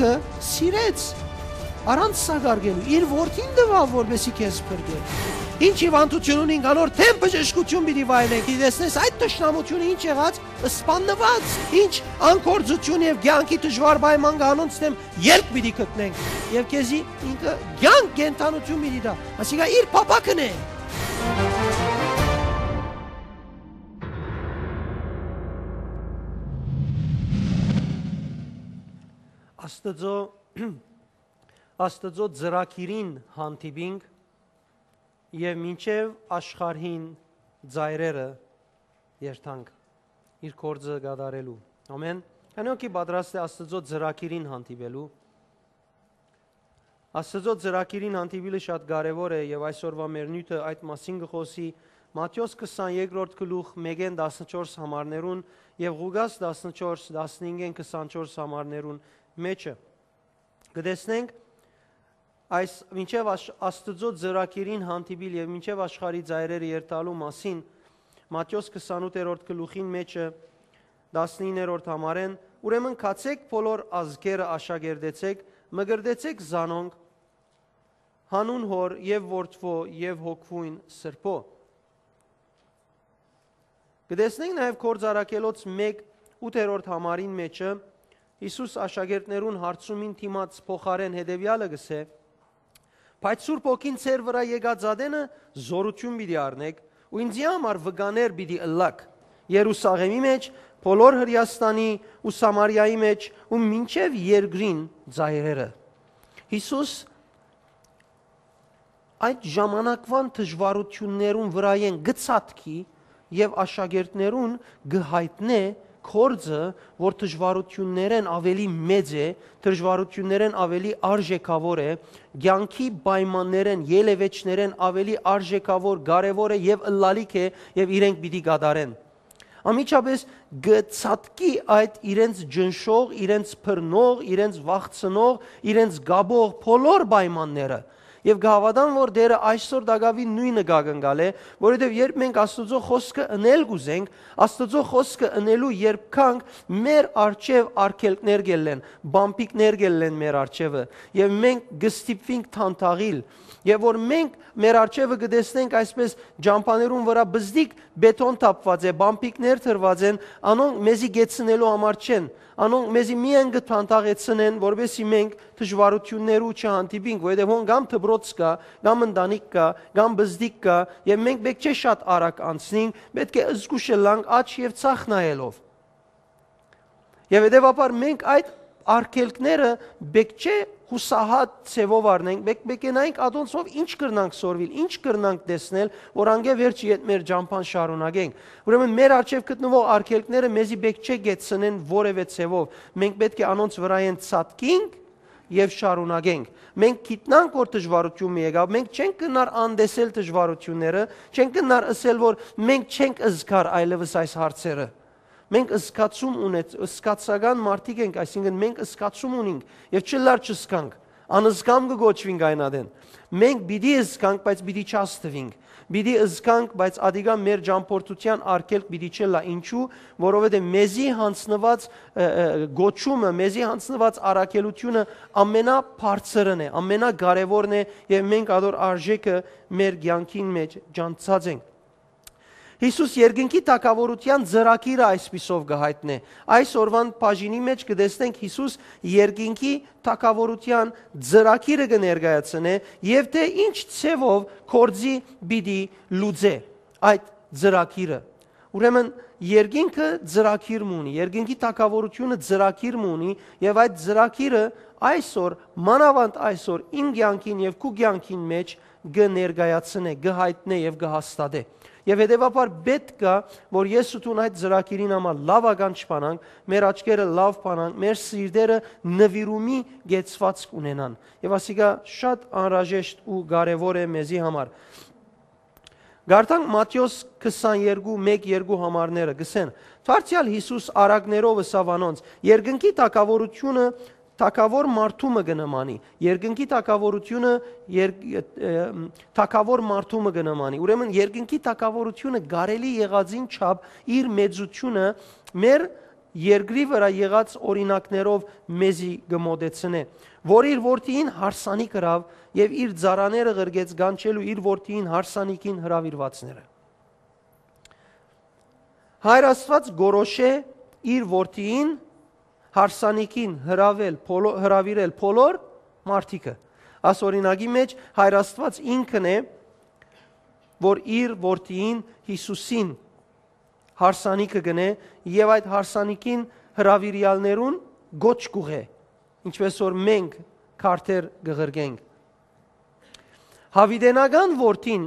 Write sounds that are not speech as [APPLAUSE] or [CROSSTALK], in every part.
ինքը սիրեց առանց սագարգելու իր որդին տվավ որպեսի քեզ փրկեր ինչ հիվանդություն ունին գանոր թե բժշկություն պիտի վայելենք դեսնես այդ ճշնամությունը ինչ եղած սպանված ինչ անկորձություն եւ ցանկի դժվար պայման կանոնցնեմ երկ պիտի գտնենք եւ քեզի ինքը ցանկ կենտանություն պիտի դա ասիկա իր papakն է Աստծո [CLEARS THROAT] Աստծո ծրակիրին հանդիպինք եւ մինչեւ աշխարհին ծայրերը երթանք իր կորձը գադարելու։ Ամեն։ Անոքի պատրաստ է Աստծո ծրակիրին հանդիպելու։ Աստծո ծրակիրին հանդիպելը շատ կարեւոր է եւ այսօրվա մեր նյութը այդ մասին գխոսի Մատթեոս 23-րդ գլուխ 1-ն 14 համարներուն եւ Ղուկաս 14 15-ն 24 համարներուն մեջը։ Կտեսնենք այս մինչև Աստծո ծրակերին հանդիպիլ եւ մինչև աշխարհի ծայրերը երթալու մասին Մատթեոս 28-րդ գլուխին մեջը 19-րդ համարեն ուրեմն քացեք բոլոր ազգերը աշակերտեցեք մգրդեցեք զանոնք հանուն հոր եւ որդվո եւ հոգվույն սրբո Գտեսնենք նաև կորձարակելոց 1 8-րդ համարին մեջը Հիսուս աշակերտներուն հարցումին թիմած փոխարեն հետևյալը գսե. Բայց Սուրբ Օքին ծեր վրա եկած ադենը զորություն պիտի առնեք ու ինձի համար վգաներ պիտի ըլլակ Երուսաղեմի մեջ, բոլոր Հրյաստանի ու Սամարիայի մեջ ու մինչև երկրին ծայրերը։ Հիսուս այդ ժամանակվան դժվարություններուն վրա են գծածքի եւ աշակերտներուն գհայտնե կորձը, որ դժվարություններեն ավելի մեծ է, դժվարություններեն ավելի արժեքավոր է, ցանկի պայմաններեն, ելևեչներեն ավելի արժեքավոր, կարևոր է եւ ըլլալիք է եւ իրենք պիտի գադարեն։ Ամիջապես գծածկի այդ իրենց ջնշող, իրենց փռնող, իրենց վախցնող, իրենց գաբող բոլոր պայմանները, եւ գհավադան, որ դերը այսօր Դագավի նույնը գագնգալ է, որովհետեւ երբ մենք Աստծո խոսքը ընել գուզենք, Աստծո խոսքը ընելու երբ կանք մեր արչև արքելքներ գելեն, բամպիկներ գելեն մեր արչևը եւ մենք գստիպվենք թանթաղիլ եւ որ մենք մեր արջևը գտեսնենք այսպես ջամփաներուն վրա բզդիկ բետոն թափված է, բամպիկներ թրված են, անոնք մեզի գեցնելու համար չեն, անոնք մեզի մի են գթանթաղեցնեն, որովհետեւ մենք դժվարություններով չհանդիպինք, որովհետեւ հոն կամ թբրոց կա, կամ ընտանիք կա, կամ բզդիկ կա, եւ մենք պետք չէ շատ արագ անցնենք, պետք է զգուշելանք աչ եւ ցախ նայելով։ Եվ հետեւաբար մենք այդ արկելքները պետք չէ հուսահատ ցևով առնենք, մեկմեկենայինք ադոնցով ինչ կրնանք սորվիլ, ինչ կրնանք տեսնել, որ անգե վերջի հետ մեր ջամփան շարունակենք։ Ուրեմն մեր արջև գտնվող արկելքները մեզի բեք չէ գեցնեն որևէ ցևով։ Մենք պետք է անոնց վրա են ցածկինք եւ շարունակենք։ Մենք գիտնանք, որ դժվարություն եկավ, մենք չենք գնար անդեսել դժվարությունները, չենք գնար ասել, որ մենք չենք զգար այլևս այս հարցերը մենք ըսկացում ունեց, ըսկացական մարդիկ ենք, այսինքն մենք ըսկացում ունենք եւ չէ լար չսկանք, անզգամ կգոչվինք այն ադեն։ Մենք պիտի ըսկանք, բայց պիտի չաստվինք։ Պիտի ըսկանք, բայց ադիգա մեր ճամփորդության արգելք պիտի չլա ինչու, որովհետեւ մեզի հանցնված գոչումը, մեզի հանցնված առաքելությունը ամենաբարձրն է, ամենակարևորն է եւ մենք ադոր արժեքը մեր ցանկին մեջ ճանցած ենք։ Հիսուս երկնքի թակավորության ծրագիրը այսպիսով գահիտնե։ Այս օրվան բաժինի մեջ կտեսնենք Հիսուս երկնքի թակավորության ծրագիրը կներկայացնե եւ թե ինչ ցևով կորձի բիդի լուծե այդ ծրագիրը։ Ուրեմն երկինքը ծրագիր ունի, երկինքի թակավորությունը ծրագիր ունի եւ այդ ծրագիրը այսօր մանավանդ այսօր իմ ցանկին եւ քու ցանկին մեջ գներգայացնե, գհայտնե եւ գհաստատե։ գ Եվ հետեւաբար պետք է, որ ես ու դուն այդ ծրագիրին համար լավական չփանանք, մեր աչքերը լավ փանանք, մեր սիրտերը նվիրումի գեցվածք ունենան։ Եվ ասիկա շատ անհրաժեշտ ու կարևոր է մեզի համար։ Գարտանք Մատթեոս 22:1-2 համարները գսեն. Թարցիալ Հիսուս արագներով սավանոնց երկնքի տակավորությունը Թակավոր մարդու մը գնմանի։ Երկնքի թակավորությունը թակավոր մարդու մը գնմանի։ Ուրեմն երկնքի թակավորությունը գարելի եղածին չափ իր մեծությունը մեր երկրի վրա եղած օրինակներով մեզի գմոդեցնե, որ իր որդին հարսանի կրավ եւ իր ծառաները ղրգեց գանչելու իր որդին հարսանիքին հravirվածները։ Հայր Աստված գորոշե իր որդին հարսանիքին հravel, հravirել փոլոր մարդիկը։ Աս օրինակի մեջ Հայր Աստված ինքն է, որ իր որդին Հիսուսին հարսանիքը գնե եւ այդ հարսանիքին հravirյալներուն գոչ կուղե, ինչպես որ մենք քարտեր գղրգենք։ Հավիդենական որդին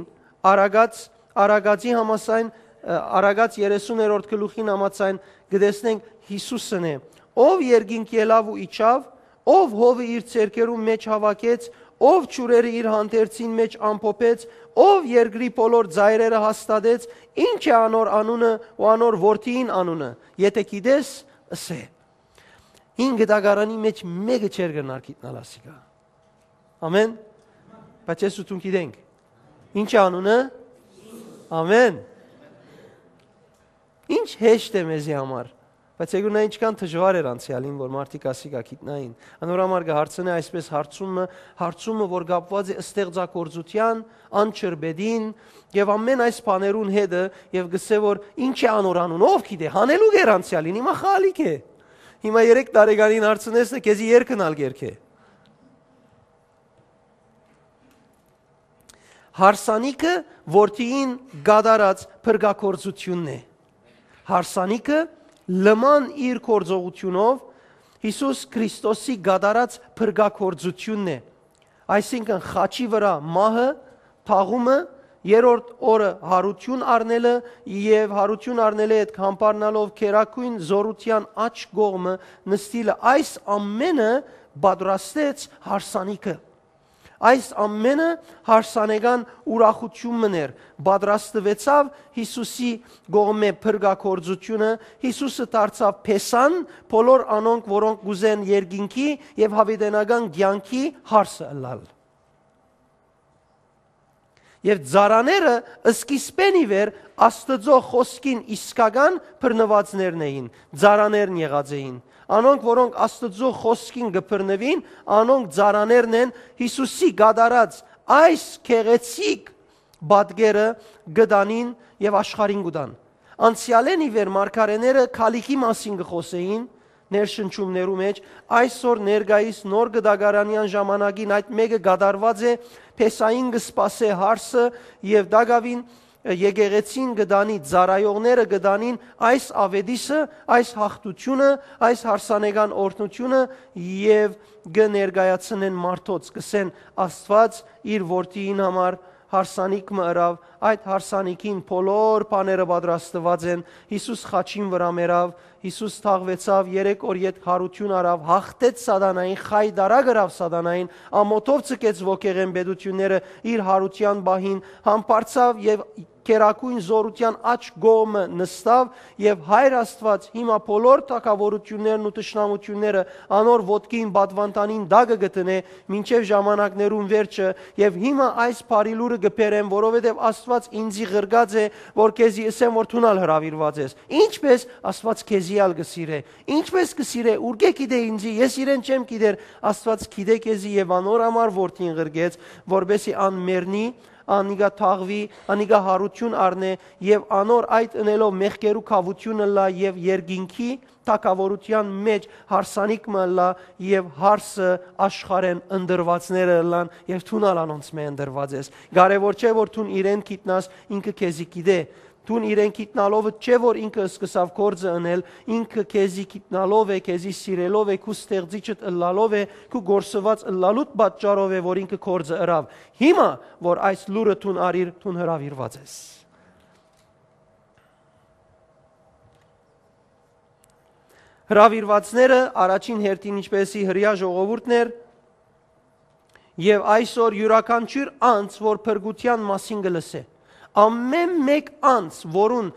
արագած արագացի համասայն արագած 30-րդ գլուխին համացայն գտեսնենք Հիսուսն է, ով երկինք ելավ ու իջավ, ով հովը իր ցերկերում մեջ հավաքեց, ով ճուրերը իր հանդերձին մեջ ամփոփեց, ով երկրի բոլոր ծայրերը հաստատեց, ինչ է անոր անունը ու անոր որդին անունը։ Եթե գիտես, ասե։ Հինգ դագարանի մեջ մեկը չեր գնար գիտնալ ասիկա։ Ամեն։ Բայց ես ուտուն գիտենք։ Ինչ է անունը։ Ամեն։ Ինչ հեշտ է մեզի համար։ Բայց եկու նա ինչքան դժվար էր անցյալին, որ մարդիկ ասի գա գիտնային։ Անորամար գարցնե այսպես հարցումը, հարցումը, որ կապված է ստեղծագործության, անչրբեդին եւ ամեն այս բաներուն հետը եւ գսե որ ինչ է անորանուն, ով գիտե, հանելու գեր անցյալին, հիմա խալիք է։ Հիմա 3 տարեկանին հարցնես, թե քեզի երկնալ գերք է։ Հարսանիքը որտիին գադարած փրկակորցությունն է։ Հարսանիքը լման իր կորձողությունով Հիսուս Քրիստոսի գադարած փրկակորձությունն է։ Այսինքն խաչի վրա մահը, թաղումը, երրորդ օրը հարություն առնելը եւ հարություն առնելը այդ համբարնալով քերակույն զորության աչ գողմը նստիլը այս ամենը բادرաստեց հարսանիքը։ ամ Այս ամենը հարսանեկան ուրախությունն էր։ Պատրաստվեցավ Հիսուսի գողմե փրկակորձությունը, Հիսուսը դարձավ Փեսան, բոլոր անոնք, որոնք գուզեն երկինքի եւ հավիտենական ցանկի հարսը լալ։ Եվ ծարաները սկիզբեն ի վեր Աստծո խոսքին իսկական բռնվածներն էին, ծարաներն եղած էին։ եղ Անոնք, որոնք Աստծո խոսքին գփրնվին, անոնք ծարաներն են Հիսուսի գադարած այս քեղեցիկ բադգերը գդանին եւ աշխարհին գուդան։ Անցյալեն ի վեր մարգարեները քալիքի մասին գխոսեին ներշնչումներու մեջ այսօր ներգայիս նոր գդագարանյան ժամանակին այդ մեկը գադարված է Փեսային գսպասե հարսը եւ Դագավին եկեղեցին գդանի, ծարայողները գդանին այս ավետիսը, այս հաղթությունը, այս հարսանեգան օրհնությունը եւ կներկայացնեն մարդոց, կսեն Աստված իր որդին համար հարսանիք մը ըրավ այդ հարսանիքին բոլոր բաները պատրաստված են։ Հիսուս խաչին վրա մերավ, Հիսուս թաղվեցավ 3 օր յետ հարություն արավ, հաղթեց սատանային, խայդարա գրավ սատանային, ամոթով ցկեց ոգեղեն բեդությունները իր հարության բահին, համբարձավ եւ կերակույն զորության աչ գոմը նստավ եւ հայր Աստված հիմա բոլոր թակավորություններն ու ճշնամությունները անոր ոդկին բադվանտանին դագը գտնե մինչև ժամանակներուն վերջը եւ հիմա այս բարի լուրը գբերեմ որովհետեւ Աստված Աստված ինձի ղրգած է, որ քեզի ասեմ, որ դունալ հravirված ես։ Ինչպես Աստված քեզի ալ գսիրե։ Ինչպես գսիրե, ուր գիտե ինձի, ես իրեն չեմ գիտեր։ Աստված գիտե քեզի եւ անոր համար որդին ղրգեց, որբեսի ան մեռնի անիգա թաղվի, անիգա հարություն առնե եւ անոր այդ ընելով մեղքերու խավությունը լա եւ երկինքի թակավորության մեջ հարսանիք մլա եւ հարսը աշխարհեն ընդրվածները լան եւ թունալ անոնց մե ընդրված ես կարեւոր չէ որ թուն իրեն գիտնաս ինքը քեզի գիտե Դուն իրեն գիտնալովը չէ որ ինքը սկսավ գործը անել, ինքը քեզի գիտնալով է, քեզի սիրելով է, քու ստեղծիչդ ըլլալով է, քու գործված ըլլալուտ պատճառով է, որ ինքը գործը ըրավ։ Հիմա որ այս լուրը դուն արիր, դուն հրավիրված ես։ Հրավիրվածները առաջին հերթին ինչպեսի հрья ժողովուրդներ եւ այսօր յուրաքանչյուր անձ, որ փրկության մասին գլսե, ամեն մեկ անց, որուն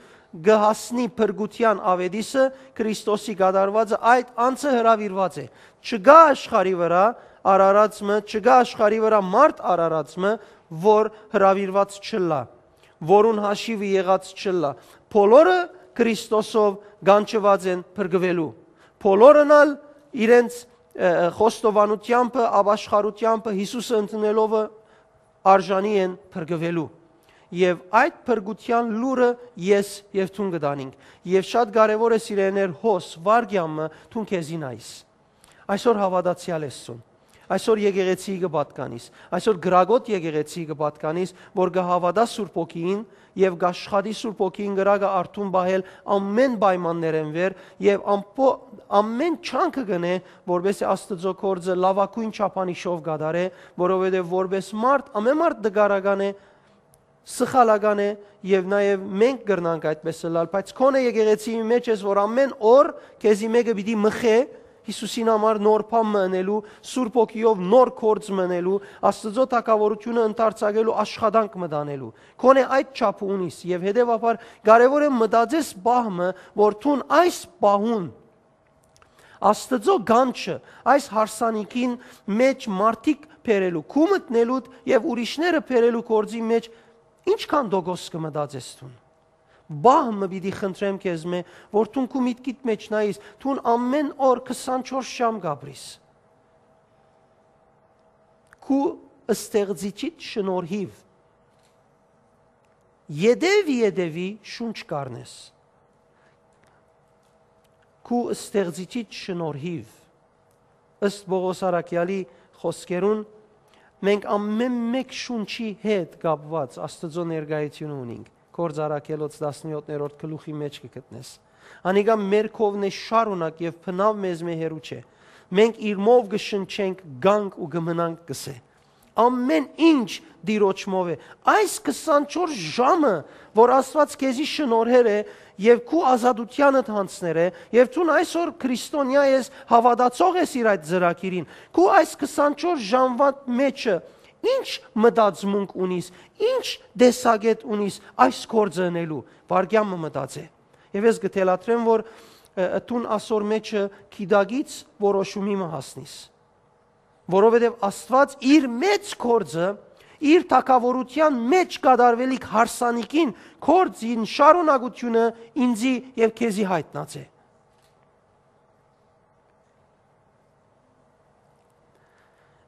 գահասնի փրկության ավետիսը Քրիստոսի գադարվածը այդ անցը հրավիրված է չգա աշխարի վրա արարածը չգա աշխարի վրա մարդ արարածը որ հրավիրված չլա որուն հաշիվը եղած չլա բոլորը Քրիստոսով գանչված են փրկվելու բոլորնալ իրենց խոստովանությամբ, ապաշխարությամբ Հիսուսը ընդունելով արժանի են փրկվելու եւ այդ փրկության լուրը ես եւ ցուն կդանինք։ Եվ շատ կարեւոր է սիրեներ հոս վարգյամը ցուն քեզին այս։ Այսօր հավատացյալ ես ցուն։ Այսօր եկեղեցիի կպատկանիս, այսօր գրագոտ եկեղեցիի կպատկանիս, որ կհավատա Սուրբ Օքին եւ գաշխատի Սուրբ Օքին գրագը արթուն բահել ամեն պայմաններեն վեր եւ ամպո ամեն չանքը գնե, որովհետեւ Աստծո կորձը լավակույն չափանիշով գադարե, որովհետեւ որպես մարդ ամեն մարդ դգարական է, սխալական է եւ նաեւ մենք գրնանք այդպես լալ, բայց քոնը եկեղեցիի մեջ ես որ ամեն օր քեզի մեկը պիտի մխե Հիսուսին համար նոր փամ մնելու, Սուրբ ոգիով նոր կորց մնելու, Աստծո թակավորությունը ընդարձակելու աշխատանք մտանելու։ Քոնե այդ չափը ունիս եւ հետեւաբար կարեւոր է մտածես բահմը, որ ցուն այս բահուն Աստծո գանչը այս հարսանիքին մեջ մարդիկ բերելու, քու մտնելուտ եւ ուրիշները բերելու գործի մեջ Ինչքան դոգոս կմտածես ցուն։ Բահ մը պիտի խնդրեմ քեզ մե, որ ցուն քու միտքիդ մեջ նայես, ցուն ամեն օր 24 ժամ գաբրիս։ Քու ստեղծիչիդ շնորհիվ Եդեվի եդեվի շունչ կառնես։ Քու ստեղծիչիդ շնորհիվ ըստ Բողոս Արաքյալի խոսքերուն մենք ամեն մեկ շունչի հետ կապված Աստծո ներկայություն ունենք։ Կորձ արակելոց 17-րդ գլուխի մեջ կգտնես։ Անիկա մերքովն է շարունակ եւ փնավ մեզ մե հերու չէ։ Մենք իր մով գշնչենք, գանք ու գմնանք գսե ամեն ինչ դիրոճմով է։ Այս 24 ժամը, որ Աստված քեզի շնորհեր է եւ քու ազատությանդ հանցներ է, եւ ցուն այսօր քրիստոնյա ես, հավատացող ես իր այդ ծրագիրին, քու այս 24 ժամվա մեջը ինչ մտածմունք ունիս, ինչ դեսագետ ունիս այս գործը անելու։ Վարգյամը մտածե։ Եվ ես գտելատրեմ, որ տուն ասոր մեջը քիդագից որոշումի մը հասնիս որովհետև Աստված իր մեծ կորձը իր թակավորության մեջ կդարվելիք հարսանիքին կորձին շարունակությունը ինձի եւ քեզի հայտնած է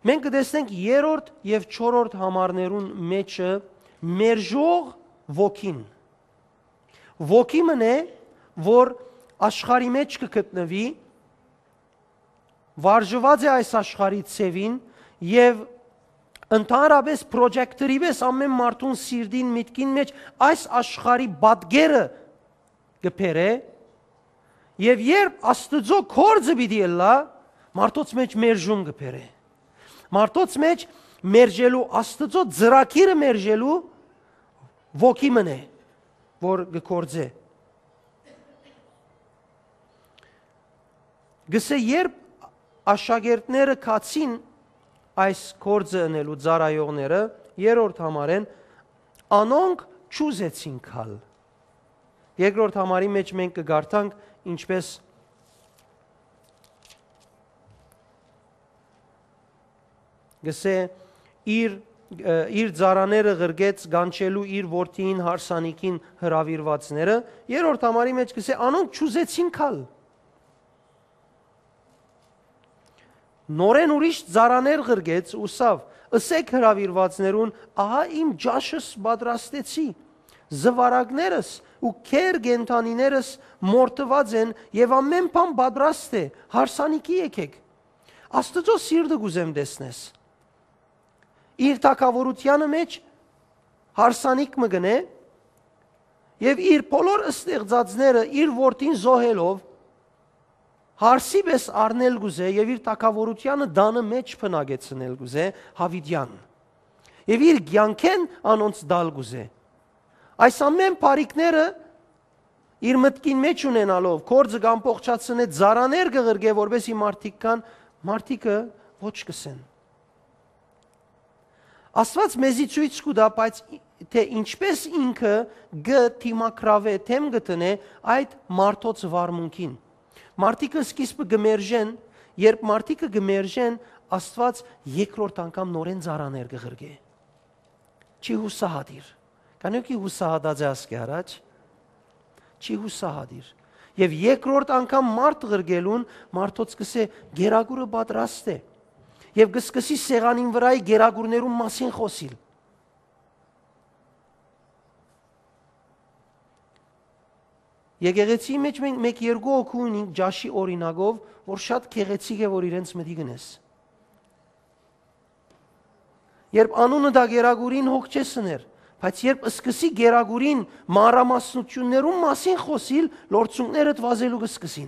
Մենք կտեսնենք երրորդ եւ չորրորդ համարներուն մեջը մերժող ոգին ոգիմն է որ աշխարի մեջ կգտնվի կը վարժված է այս աշխարհի ցևին եւ ընդհանրապես պրոջեկտորի վես ամեն մարդուն սիրդին միտքին մեջ այս աշխարհի բադգերը գբերե եւ երբ աստծո կորձը պիտի լա մարդոց մեջ մերժում գբերե մարդոց մեջ մերժելու աստծո ծրակիրը մերժելու ոգի մնե որ գործե գսե երբ աշակերտները քացին այս կորձը ընելու ծարայողները երրորդ համարեն անոնք ճուզեցին քալ երկրորդ համարի մեջ մենք կգարտանք ինչպես գսե իր իր ծառաները ղրգեց գանչելու իր ворթիին հարսանիքին հravirվածները երրորդ համարի մեջ գսե անոնք ճուզեցին քալ նորեն ուրիշ ծարաներ գրգեց ուսավ, ըսեք հրավիրվածներուն, ահա իմ ջաշս պատրաստեցի, զվարակներս ու քեր գենթանիներս մորտված են եւ ամեն բան պատրաստ է, հարսանիքի եկեք։ Աստծո սիրտը գուզեմ տեսնես։ Իր թակավորությանը մեջ հարսանիք մգնե եւ իր բոլոր ստեղծածները իր որդին զոհելով հարսի պես առնել գուզե եւ իր տակավորությանը դանը մեջ փնագեցնել գուզե հավիդյան եւ իր ցանկեն անոնց դալ գուզե այս ամեն բարիկները իր մտքին մեջ ունենալով կորձը կամ փողջացնե զարաներ գղրգե որբեսի մարդիկ կան մարդիկը ոչ կսեն Աստված մեզի ցույց կուտա, բայց թե ինչպես ինքը գ թիմակրավե թեմ գտնե այդ մարդոց վարմունքին Մարտիկը սկիզբը գմերժեն, երբ մարտիկը գմերժեն, Աստված երկրորդ անգամ նորեն ծառաներ կղրգե։ Չի հուսահատիր։ Կանոքի հուսահատած ասկի առաջ։ Չի հուսահատիր։ Եվ երկրորդ անգամ մարդ ղրգելուն մարդոց սկսե գերագուրը պատրաստ է։ Եվ կսկսի սեղանին վրայի գերագուրներու մասին խոսիլ։ Եկեղեցի մեջ մենք 1-2 օկու ունենք ջաշի օրինակով, որ շատ քեղեցիկ է, որ իրենց մտի գնես։ Երբ անունը դա գերագուրին հոգ չես սներ, բայց երբ սկսի գերագուրին մանրամասնություններում մասին խոսիլ, լորցունքներդ վազելու կսկսին։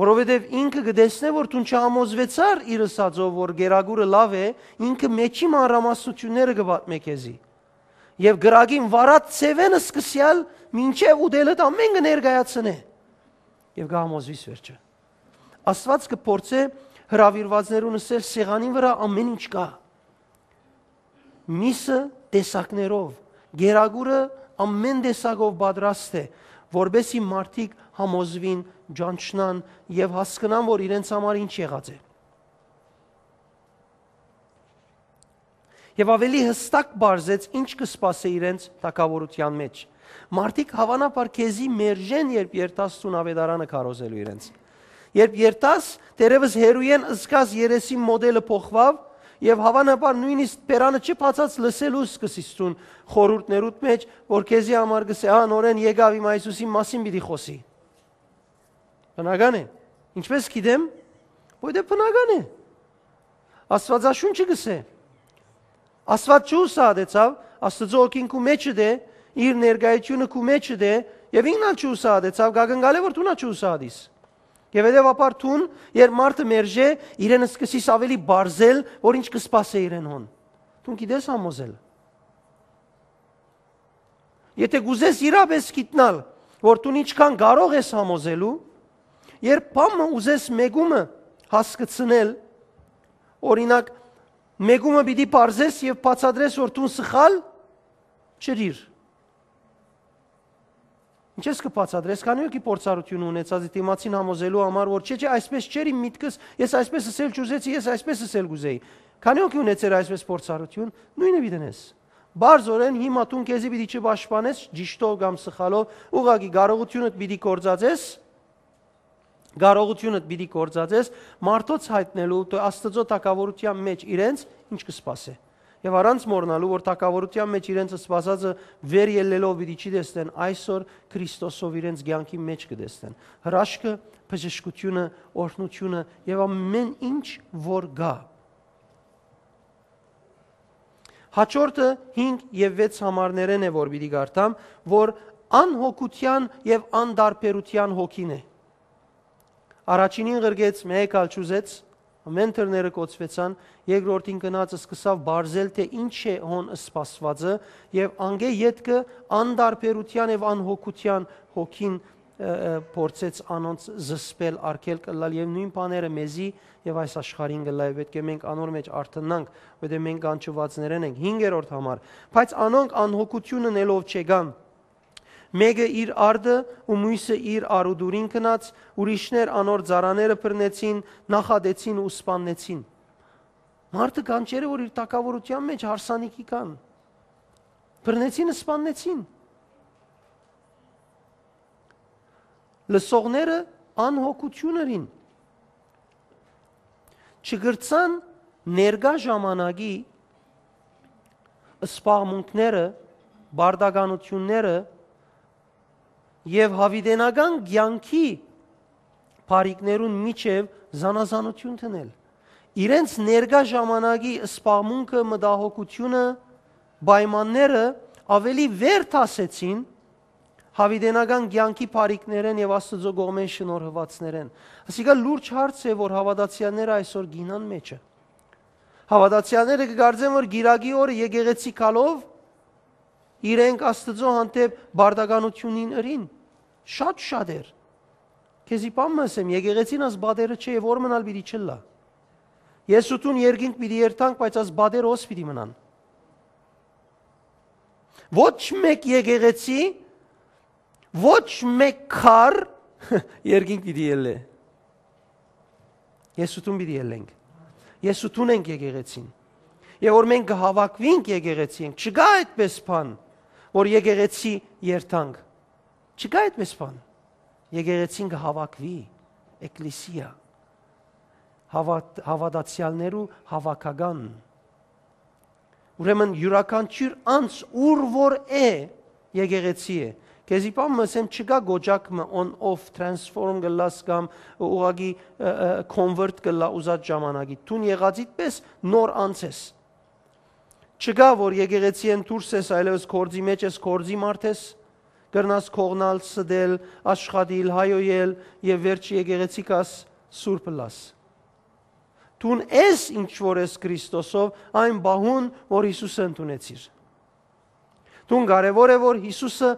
Որովհետև ինքը գտեսնե որ ցուն չամոզվեցար իր ասածով որ գերագուրը լավ է, ինքը մեջի մանրամասնությունները գ បត្តិ մեքեզի եւ գրագին վարած ծևենը սկսյալ մինչև ուդելը դա մենք ներգայացնե եւ գամոզվիս վերջը աստված կփորձե հրավիրվածներուն սել սեղանի վրա ամեն ինչ կա միսը տեսակներով գերագուրը ամեն տեսակով պատրաստ է որբեսի մարդիկ համոզվին ճանչնան եւ հասկանան որ իրենց համար ինչ եղած է եւ ավելի հստակ բարձեց ինչ կսպասե իրենց թակավորության մեջ։ Մարդիկ հավանաբար քեզի մերժեն, երբ երտասուն ավետարանը քարոզելու իրենց։ Երբ երտաս դերևս հերույեն ըսկած երեսի մոդելը փոխվավ եւ հավանաբար նույնիսկ պերանը չփածած լսելու սկսիստուն խորուրդներուտ մեջ, որ քեզի համար գսե, «Ա նորեն եկավ իմ Հիսուսի մասին պիտի խոսի»։ Բնական է։ Ինչպես գիտեմ, որ դա բնական է։ Աստվածաշունչը գսե, Աստված ճու սադեցավ, Աստծո օքին քու մեջը դե, իր ներկայությունը քու մեջը դե, եւ ինքնա ճու սադեցավ, գագնգալե որ դունա ճու սադիս։ Եվ հետեւաբար ցուն, երբ մարդը մերժե, իրեն սկսիս ավելի բարձել, որ ինչ կսպասե իրեն հոն։ Դու գիտես համոզել։ Եթե գուզես իրապես գիտնալ, որ դու ինչքան կարող ես համոզելու, երբ բամը ուզես մեգումը հասկացնել, օրինակ մեկումը պիտի parzես եւ բացատրես, որ դու սխալ չրիր։ Ինչես կբացատրես, քանի որ կիպորցարություն ունեցածի դիմացին համոզելու համար, որ չէ, չէ, այսպես չէր իմ միտքս, ես այսպես էսել ճուզեցի, ես այսպես էսել գուզեի։ Քանի որ ունեցեր այսպես փորձարություն, նույնը դինես։ Բարձորեն հիմա տուն քեզի պիտի չպաշտպանես ճիշտով կամ սխալով, ուղղակի կարողությունդ պիտի կործածես, Գարողությունդ պիտի կործածես մարդոց հայտնելու Աստծո տակավորության մեջ իրենց ինչ կսպասե։ Եվ առանց մոռնալու, որ տակավորության մեջ իրենց սպասածը վեր ելնելով իրի չի դեսնեն, այսօր Քրիստոսով իրենց ցանկի մեջ կդեսնեն։ Հրաշքը, բժշկությունը, օրհնությունը եւ ամեն ինչ, որ գա։ Հաջորդը 5 եւ 6 համարներեն է, որ պիտի գարտամ, որ անհոգության եւ անդարբերության հոգին է։ Առաջինին ղրգեց, մեկ ալ չուզեց, ամեն թրները կոծվեցան, երկրորդին գնացը սկսավ բարձել, թե ինչ է հոն սպասվածը եւ անգե յետքը անդարբերության եւ անհոգության հոգին փորձեց անոնց զսպել, արկել կլալ եւ նույն բաները մեզի եւ այս աշխարհին գլայ պետք է մենք անոր մեջ արթնանք, որտեղ մենք անչվածներն ենք 5-րդ համար, բայց անոնք անհոգությունը նելով չեգան մեկը իր արդը ու մյուսը իր արուդուրին կնած, ուրիշներ անոր ծառաները բռնեցին, նախադեցին ու սպաննեցին։ Մարդը կանչերը, որ իր տակավորության մեջ հարսանիքի կան, բռնեցին, սպաննեցին։ Լսողները անհոգություն էին։ Չգրցան ներգա ժամանակի սպաղմունքները, բարդագանությունները եւ հավիդենական ցանկի բարիկներուն միջև զանազանություն տնել։ Իրենց ներկա ժամանակի սպամունքը, մտահոգությունը, պայմանները ավելի վեր տասեցին հավիդենական ցանկի բարիկներեն եւ Աստծո գողմեն շնորհվածներեն։ Ասիկա լուրջ հարց է, որ հավատացյալները այսօր գինան մեջ է։ Հավատացյալները կգարձեն, որ գիրագի օրը եկեղեցի գալով իրենք Աստծո հանդեպ բարդագանությունին ըրին շատ-շատ էր։ Քեզի պամմս եմ եկեղեցին աս բադերը չէ եւ որ մնալ պիտի չլա։ Ես ուտուն երկինք պիտի երթանք, բայց աս բադերը ոս պիտի մնան։ Ոչ մեկ եկեղեցի, ոչ մեկ քար [LAUGHS] երկինք պիտի ելե։ Ես ուտուն պիտի ելենք։ Ես ուտուն ենք եկեղեցին։ Եվ որ մենք կհավաքվենք եկեղեցին, չկա այդպես բան։ եկ որ եկեղեցի երթանք։ Չկա այդպես բան։ Եկեղեցին կհավաքվի, էկլեսիա։ Հավատ հավատացյալներու հավաքական։ Ուրեմն յուրաքանչյուր անց ուր որ է եկեղեցի է։ Քեզի պամ ասեմ չկա գոճակը on off transform գլաս կամ ուղագի convert գլա ուզած ժամանակի։ Տուն եղածիդ պես նոր անց ես։ Չկա որ եկեղեցիեն դուրս ես այլևս կորձի մեջ ես կորձի մարդ ես գրնաս կողնալ սդել աշխատիլ հայոյել եւ վերջի եկեղեցի կաս սուրբը լաս Տուն ես ինչ որ ես Քրիստոսով այն բահուն որ Հիսուսը ընդունեցիր Տուն կարևոր է որ Հիսուսը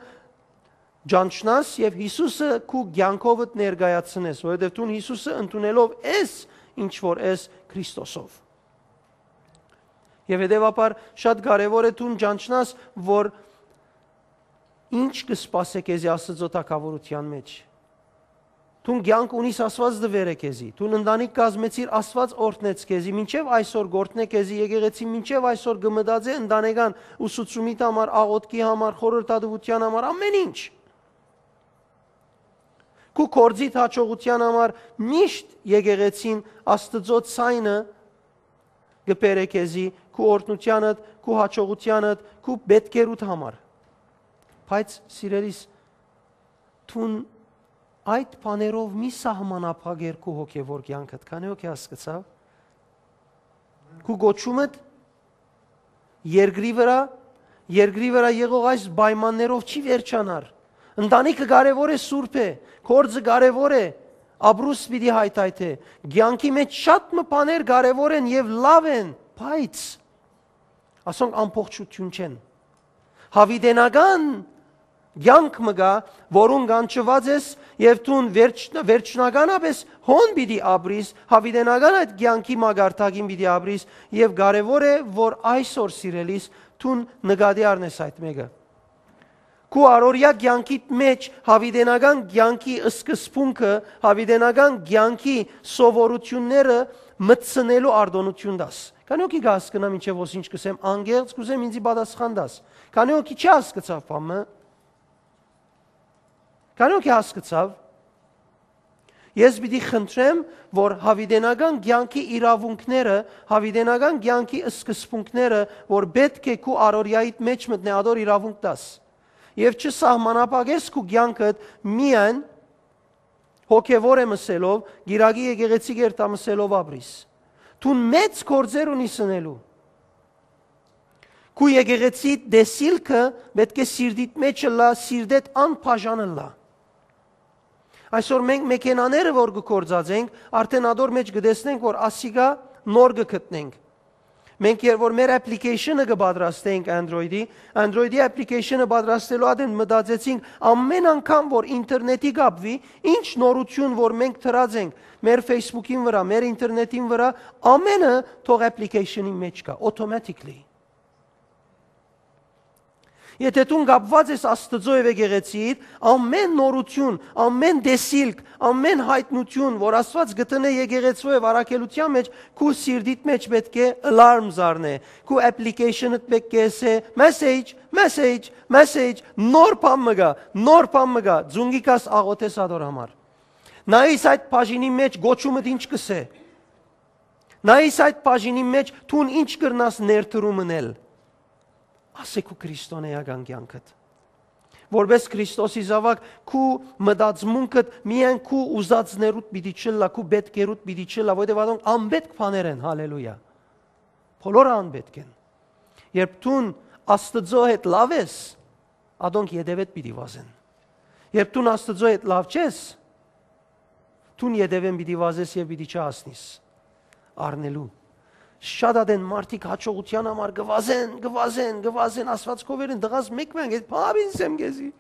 ճանչնաս եւ Հիսուսը քու ցանկովդ ներգայացնես, որովհետեւ դու Հիսուսը ընդունելով ես ինչ որ ես Քրիստոսով։ Եվ հետևաբար շատ կարևոր է դու ճանչնաս, որ ինչ կսպասե քեզի Աստծո թակավորության մեջ։ Դու ցանկ ունիս Աստված դվերը քեզի։ Դու ընտանիք կազմեցիր Աստված օրտնեց քեզի, մինչև այսօր գործնե քեզի եկեղեցի, մինչև այսօր գմդածե ընտանեկան ուսուցումի համար, աղոթքի համար, խորհրդատվության համար, ամեն ինչ։ Քու կորձի հաջողության համար միշտ եկեղեցին Աստծո ցայնը գբերե քեզի քու օրհնությանդ, քու հաջողությանդ, քու պետքերուդ համար։ Բայց սիրելիս ցուն այդ բաներով մի սահմանափակեր քու հոգևոր կյանքդ, քանի օքի հասկացավ։ Քու գոչումդ երկրի վրա, երկրի վրա եղող այս պայմաններով չի վերջանար։ Ընտանիքը կարևոր է սուրբ է, կորձը կարևոր է, ապրուս պիտի հայթայթե։ Գյանքի մեջ շատ մպաներ կարևոր են եւ լավ են, բայց ասոնք ամբողջություն չեն։ Հավիդենական Գյանք մգա, որուն գանչված ես եւ դուն վերջնա վերջնականապես հոն պիտի ապրիս, հավիդենական այդ գյանքի մագարտակին պիտի ապրիս եւ կարեւոր է որ այսօր սիրելիս դուն նկատի առնես այդ մեկը։ Քու արորիա ցանկի մեջ հավիդենական ցանկի սկզբունքը, հավիդենական ցանկի սովորությունները մտցնելու արդոնություն դաս։ Քանի օքի գաս կնա մինչև ոչինչ կսեմ, անգերց կուզեմ ինձի պատասխան դաս։ Քանի օքի չի հասկացավ բամը։ Քանի օքի հասկացավ։ Ես պիտի խնդրեմ, որ հավիդենական ցանկի իրավունքները, հավիդենական ցանկի սկզբունքները, որ պետք է քու արորիայիդ մեջ մտնե ադոր իրավունք տաս։ Եվ չսահմանապակես քու ցանկդ միայն հոգևոր եմ ասելով, գիրագի եկեղեցի գերտամսելով ապրիս։ եգ Դու մեծ գործեր ունի սնելու։ Քու եկեղեցի դեսիլքը պետք է սիրդիդ մեջը լա, սիրդեդ անփաժանը լա։ Այսօր մենք մեքենաները որ գործածենք, արդեն ադոր մեջ գտեսնենք, որ ասիգա նոր գտնենք։ Մենք երբ որ մեր application-ը կպատրաստենք Android-ի, Android-ի application-ը պատրաստելու ադեն մտածեցինք ամեն անգամ որ ինտերնետի կապվի, ինչ նորություն որ մենք թրած ենք մեր Facebook-ին վրա, մեր ինտերնետին վրա, ամենը թող application-ի մեջ կա automatically Եթե դու կապված ես Աստծո եւ եկեղեցիդ, ամեն նորություն, ամեն դեսիլք, ամեն հայտնություն, որ Աստված գտնե եկեղեցու եւ առաքելության մեջ, քու սիրդիդ մեջ պետք է alarm զառնե։ Քու application-ըդ պետք է ասե message, message, message, նոր բան մգա, նոր բան մգա, ձունգիկաս աղոթես ադոր համար։ Նայիս այդ բաժինի մեջ գոչումդ ինչ կսե։ Նայիս այդ բաժինի մեջ թուն ինչ կրնաս ներդրումն էլ։ ներ ասեք ու քրիստոնեական կյանքդ որպես Քրիստոսի զավակ քու մտածմունքդ միայն քու ուզածներուդ պիտի չլա քու պետքերուդ պիտի չլա որտեղ ադոնք անպետք բաներ են հալելույա բոլորը անպետք են երբ դուն աստծո հետ լավ ես ադոնք յետևետ պիտի վազեն երբ դու աստծո հետ լավ ես դու յետևեն պիտի վազես եւ պիտի չհասնես առնելու շատ ադեն մարդիկ հաջողության համար գվազեն, գվազեն, գվազեն, աստված կովերեն, դղաս մեկմենք, այդ պահավին սեմ գեզի։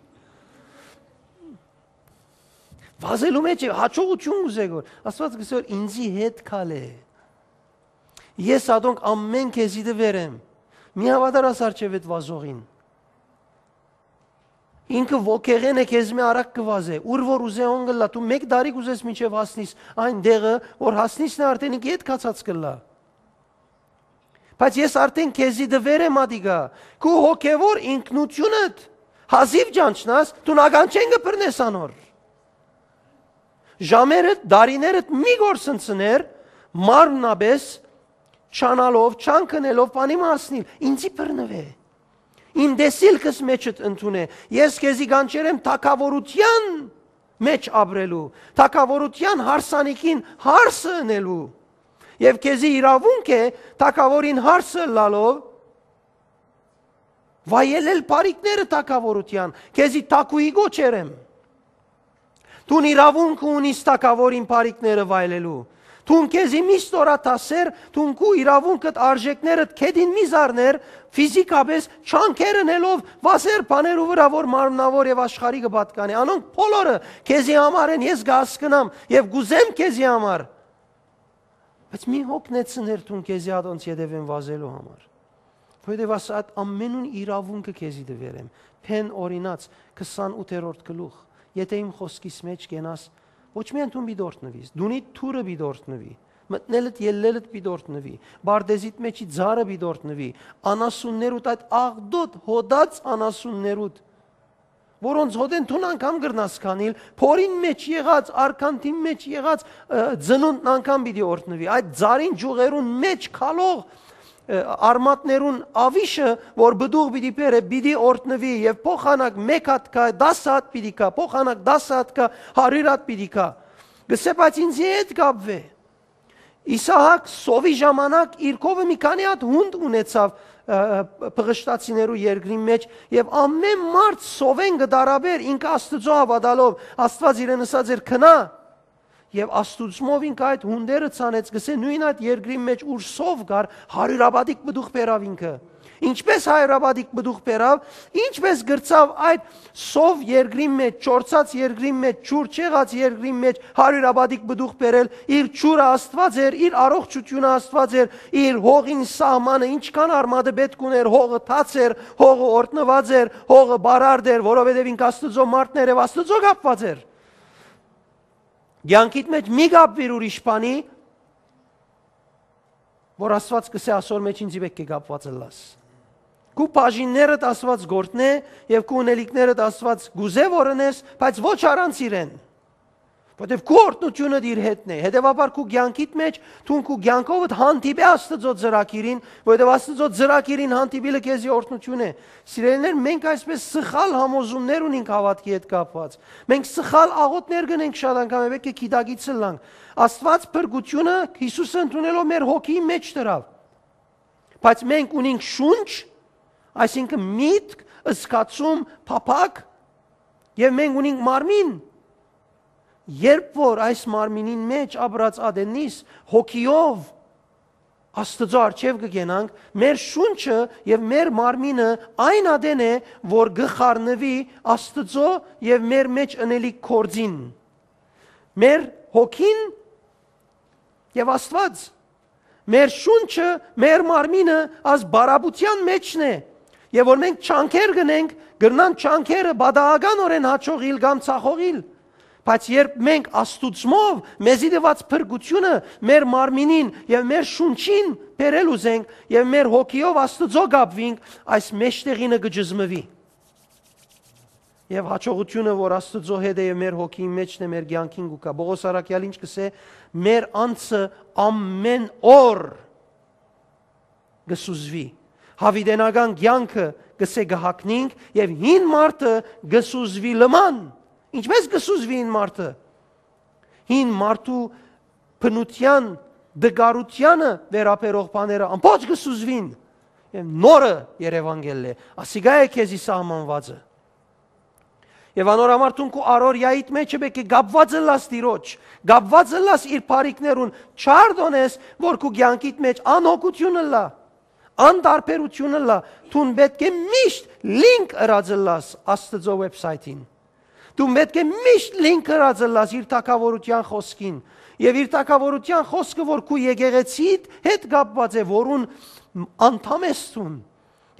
Վազելու մեջ է, հաջողություն ուզեք որ, աստված գսե որ ինձի հետ կալ է։ Ես ադոնք ամեն կեզի դվերեմ, մի հավատարաս արջև էդ վազողին։ Ինքը ոգեղեն է քեզ մի արագ կվազե։ Ուր որ ուզե ոնգլա, դու մեկ դարիք ուզես միջև հասնես, այն դեղը, որ հասնես նա արդեն ինքը հետ կացած կլա։ կլ Բայց ես արդեն քեզի դվեր եմ ադիգա։ Քու հոգևոր ինքնությունդ հազիվ ճանչնաս, դու նական չեն գբրնես անոր։ Ժամերդ, դարիներդ մի գործընցներ մարմնաբես չանալով, չան կնելով բանի մասնիլ։ Ինչի բռնվե։ Իմ դեսիլքս մեջդ ընդունե։ Ես քեզի գանչերեմ թակավորության մեջ ապրելու, թակավորության հարսանիքին հարսը ընելու եւ քեզի իրավունք է թակավորին հարսը լալով վայելել բարիկները թակավորության քեզի տակուի գոչերեմ դուն իրավունք ունիս թակավորին բարիկները վայելելու Թուն քեզի մի ստորաթասեր, թուն քու իրավունքդ արժեքներդ քեդին մի զարներ, ֆիզիկապես չանկերնելով վասեր բաներու վրա որ մարմնավոր եւ աշխարհի կպատկանի։ Անոնք բոլորը քեզի համար են, ես գասկնամ եւ գուզեմ քեզի համար։ Բայց մի հոգնեցներ դուն քեզի ադոնց յետևեն վազելու համար։ Որովհետև աս այդ ամենուն իրավունքը քեզի դվերեմ։ Փեն օրինաց 28-րդ գլուխ։ Եթե իմ խոսքիս մեջ կենաս, ոչ միայն դու մի դորտնվիս, դունի թուրը մի դորտնվի, մտնելդ ելնելդ մի դորտնվի, բարդեզիդ մեջի ձարը մի դորտնվի, անասուններուդ այդ աղդոտ հոդած անասուններուդ որոնց հոդեն թուն անգամ գրնասկանիլ, փորին մեջ եղած, արքանտի մեջ եղած ծնունդն անգամ պիտի օրտնվի։ Այդ ծարին ջուղերուն մեջ քալող արմատներուն ավիշը, որ բդուղ պիտի բերե, պիտի օրտնվի եւ փոխանակ 1 հատ կա, 10 հատ պիտի կա, փոխանակ 10 հատ կա, 100 հատ պիտի կա։ Գսեբաց ինձ հետ կապվե։ Իսահակ սովի ժամանակ իր կովը մի քանի հատ հունդ ունեցավ փղշտացիներու երկրի մեջ եւ ամեն մարդ սովեն գդարաբեր ինքը Աստծո հավատալով Աստված իրեն ասած էր քնա եւ աստուծմով ինք այդ հունդերը ցանեց գսե նույն այդ երկրի մեջ ուր սով գար հարյուրաբադիկ մդուխ բերավ ինքը ինչպես հայրաբադիկ մդուխ բերավ ինչպես գրծավ այդ սով երկրի մեջ չորցած երկրի մեջ ճուր չեղած երկրի մեջ հարյուրաբադիկ մդուխ բերել իր ճուրը աստված էր իր առողջությունը աստված էր իր հողին սահմանը ինչքան արմատը պետք ուներ հողը թաց էր հողը օրտնված էր հողը բարարդ էր որովհետև ինք աստծո մարդներ եւ աստծո կապված էր Գյանքիդ մեջ մի գապվիր ուրիշ բանի, որ Աստված կսե ասոր մեջ ինձի վեք կգապված լաս։ Քու բաժիններդ Աստված գործն է եւ քու ունելիքներդ Աստված գուզե որնես, բայց ոչ առանց իրեն։ Որտեւ քո օրտնությունը իր հետն է։ Հետևաբար քո ցանկիդ մեջ ցուն քո ցանկովդ հանդիպի Աստծո ծրակիրին, որտեւ Աստծո ծրակիրին հանդիպելը քեզի օրտնություն է։ Սիրելիներ, մենք այսպես սխալ համոզումներ ունենք հավատքի հետ կապված։ Մենք սխալ աղոթներ գնենք շատ անգամ, պետք է գիտակից լանք։ Աստված փրկությունը Հիսուսը ընդունելով մեր հոգիի մեջ դրավ։ Բայց մենք ունենք շունչ, այսինքն միտք, զգացում, փափակ, եւ մենք ունենք մարմին, Երբ որ այս մարմինին մեջ աբրած ադենիս հոգիով Աստծո արչև կգենանք, մեր շունչը եւ մեր մարմինը այն ադեն է, որ գխառնվի Աստծո եւ մեր մեջ ընելի կորձին։ Մեր հոգին եւ Աստված։ Մեր շունչը, մեր մարմինը աս բարաբության մեջն է։ Եվ որ մենք չանկեր գնենք, գրնան չանկերը բադահական օրեն հաճող իլ կամ ցախողիլ։ Բայց երբ մենք աստուծմով մեզի դված փրկությունը մեր մարմինին եւ մեր շունչին բերել ուզենք եւ մեր հոգիով աստծո գապվինք, այս մեջտեղինը գճզմվի։ Եվ հաջողությունը, որ աստծո հետ է եւ մեր հոգիի մեջն է մեր ցանկին գուկա։ Բողոս Արաքյալ ինչ կսե, մեր անձը ամեն օր գսուզվի։ Հավիդենական ցանկը գսե գահակնինք եւ հին մարդը գսուզվի լման։ Ինչպես կսուզվի ին մարդը։ Հին մարդու փնության դգարությանը վերապերող բաները ամբողջ կսուզվին եւ նորը Երևանգելն է ասիգա է քեզի սահմանվածը Եվ անորամարթուն կու արորյայիդ մեջը բեկի գապվածը լաս տիրոջ, գապվածը լաս իր պարիքներուն, չար դոնես, որ կու գյանքիտ մեջ անհոգությունը լա, անդարպերությունը լա, թուն պետք է միշտ լինք ըրածը լաս աստծո վեբսայթին։ Դու պետք է միշտ լին կրածը լաս իր թակավորության խոսքին։ Եվ իր թակավորության խոսքը, որ քու եկեղեցիդ հետ կապված է, որուն անդամ ես ցուն։